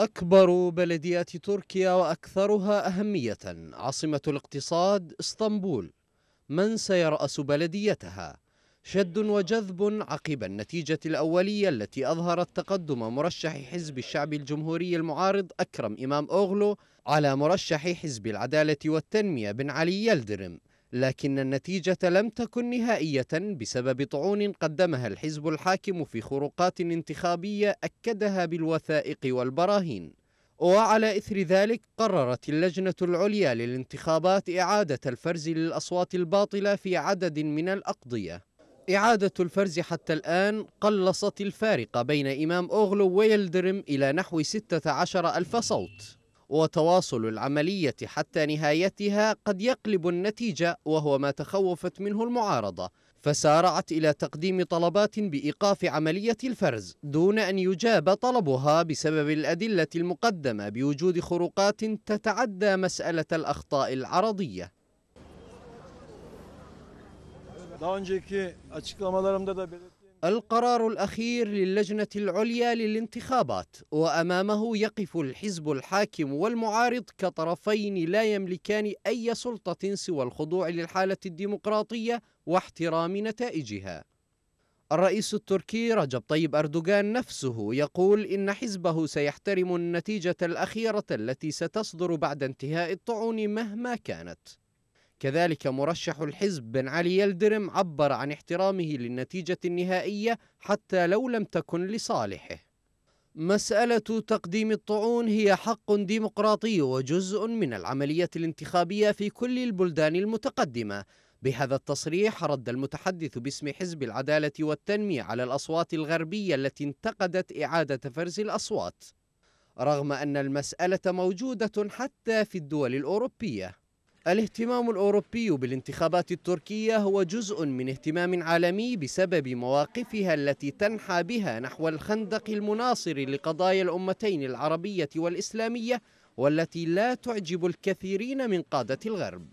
أكبر بلديات تركيا وأكثرها أهمية عاصمة الاقتصاد اسطنبول من سيرأس بلديتها؟ شد وجذب عقب النتيجة الأولية التي أظهرت تقدم مرشح حزب الشعب الجمهوري المعارض أكرم إمام أوغلو على مرشح حزب العدالة والتنمية بن علي يلدرم لكن النتيجة لم تكن نهائية بسبب طعون قدمها الحزب الحاكم في خروقات انتخابية أكدها بالوثائق والبراهين وعلى إثر ذلك قررت اللجنة العليا للانتخابات إعادة الفرز للأصوات الباطلة في عدد من الأقضية إعادة الفرز حتى الآن قلصت الفارق بين إمام أوغلو ويلدرم إلى نحو 16 ألف صوت وتواصل العملية حتى نهايتها قد يقلب النتيجة وهو ما تخوفت منه المعارضة فسارعت إلى تقديم طلبات بإيقاف عملية الفرز دون أن يجاب طلبها بسبب الأدلة المقدمة بوجود خروقات تتعدى مسألة الأخطاء العرضية Daha önceki açıklamalarımda da belirttim. القرار الأخير للجنة العليا للانتخابات وأمامه يقف الحزب الحاكم والمعارض كطرفين لا يملكان أي سلطة سوى الخضوع للحالة الديمقراطية واحترام نتائجها الرئيس التركي رجب طيب أردوغان نفسه يقول إن حزبه سيحترم النتيجة الأخيرة التي ستصدر بعد انتهاء الطعون مهما كانت كذلك مرشح الحزب بن علي يلدرم عبر عن احترامه للنتيجة النهائية حتى لو لم تكن لصالحه مسألة تقديم الطعون هي حق ديمقراطي وجزء من العملية الانتخابية في كل البلدان المتقدمة بهذا التصريح رد المتحدث باسم حزب العدالة والتنمية على الأصوات الغربية التي انتقدت إعادة فرز الأصوات رغم أن المسألة موجودة حتى في الدول الأوروبية الاهتمام الأوروبي بالانتخابات التركية هو جزء من اهتمام عالمي بسبب مواقفها التي تنحى بها نحو الخندق المناصر لقضايا الأمتين العربية والإسلامية والتي لا تعجب الكثيرين من قادة الغرب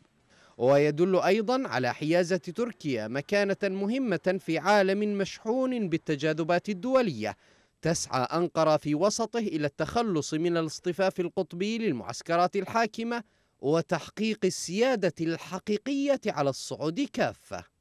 ويدل أيضا على حيازة تركيا مكانة مهمة في عالم مشحون بالتجاذبات الدولية تسعى أنقرة في وسطه إلى التخلص من الاصطفاف القطبي للمعسكرات الحاكمة وتحقيق السيادة الحقيقية على الصعود كافة